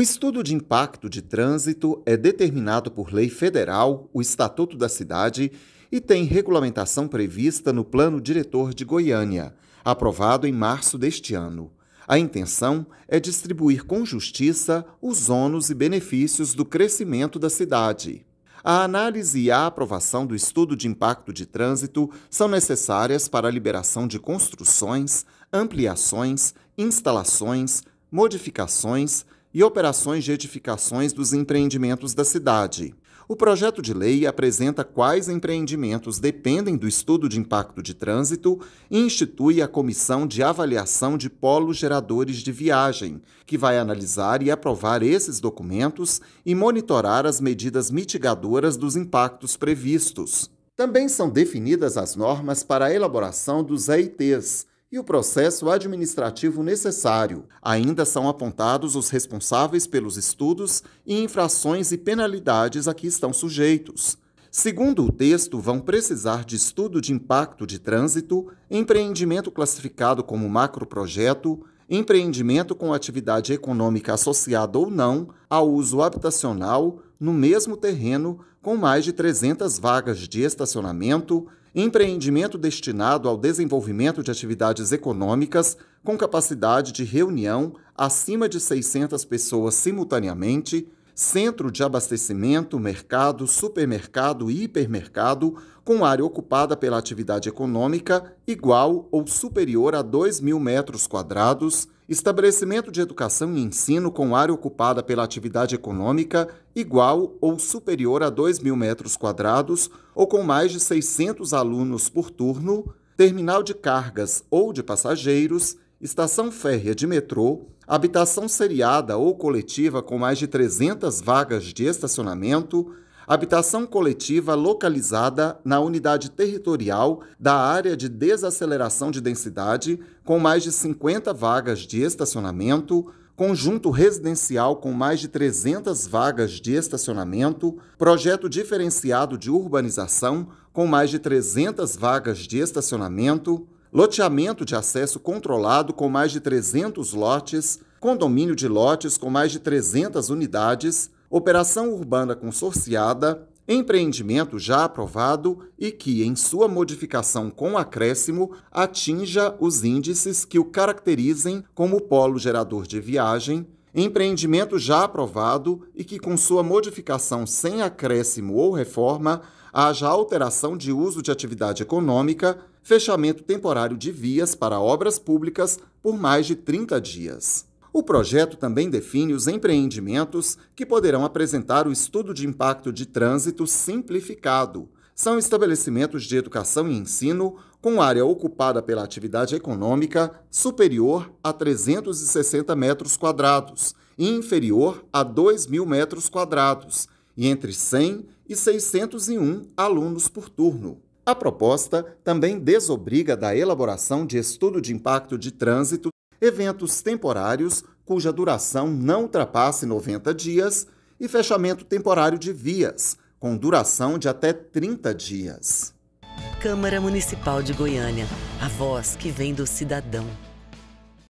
O estudo de impacto de trânsito é determinado por lei federal, o Estatuto da Cidade e tem regulamentação prevista no Plano Diretor de Goiânia, aprovado em março deste ano. A intenção é distribuir com justiça os ônus e benefícios do crescimento da cidade. A análise e a aprovação do estudo de impacto de trânsito são necessárias para a liberação de construções, ampliações, instalações, modificações e operações de edificações dos empreendimentos da cidade. O projeto de lei apresenta quais empreendimentos dependem do estudo de impacto de trânsito e institui a Comissão de Avaliação de Polos Geradores de Viagem, que vai analisar e aprovar esses documentos e monitorar as medidas mitigadoras dos impactos previstos. Também são definidas as normas para a elaboração dos EITs, e o processo administrativo necessário. Ainda são apontados os responsáveis pelos estudos e infrações e penalidades a que estão sujeitos. Segundo o texto, vão precisar de estudo de impacto de trânsito, empreendimento classificado como macroprojeto, empreendimento com atividade econômica associada ou não ao uso habitacional, no mesmo terreno, com mais de 300 vagas de estacionamento, empreendimento destinado ao desenvolvimento de atividades econômicas, com capacidade de reunião acima de 600 pessoas simultaneamente, centro de abastecimento, mercado, supermercado e hipermercado, com área ocupada pela atividade econômica igual ou superior a 2 mil metros quadrados estabelecimento de educação e ensino com área ocupada pela atividade econômica igual ou superior a 2 mil metros quadrados ou com mais de 600 alunos por turno, terminal de cargas ou de passageiros, estação férrea de metrô, habitação seriada ou coletiva com mais de 300 vagas de estacionamento, habitação coletiva localizada na unidade territorial da área de desaceleração de densidade, com mais de 50 vagas de estacionamento, conjunto residencial com mais de 300 vagas de estacionamento, projeto diferenciado de urbanização com mais de 300 vagas de estacionamento, loteamento de acesso controlado com mais de 300 lotes, condomínio de lotes com mais de 300 unidades, operação urbana consorciada, empreendimento já aprovado e que, em sua modificação com acréscimo, atinja os índices que o caracterizem como polo gerador de viagem, empreendimento já aprovado e que, com sua modificação sem acréscimo ou reforma, haja alteração de uso de atividade econômica, fechamento temporário de vias para obras públicas por mais de 30 dias. O projeto também define os empreendimentos que poderão apresentar o estudo de impacto de trânsito simplificado. São estabelecimentos de educação e ensino com área ocupada pela atividade econômica superior a 360 metros quadrados e inferior a 2 mil metros quadrados, e entre 100 e 601 alunos por turno. A proposta também desobriga da elaboração de estudo de impacto de trânsito eventos temporários cuja duração não ultrapasse 90 dias e fechamento temporário de vias, com duração de até 30 dias. Câmara Municipal de Goiânia, a voz que vem do cidadão.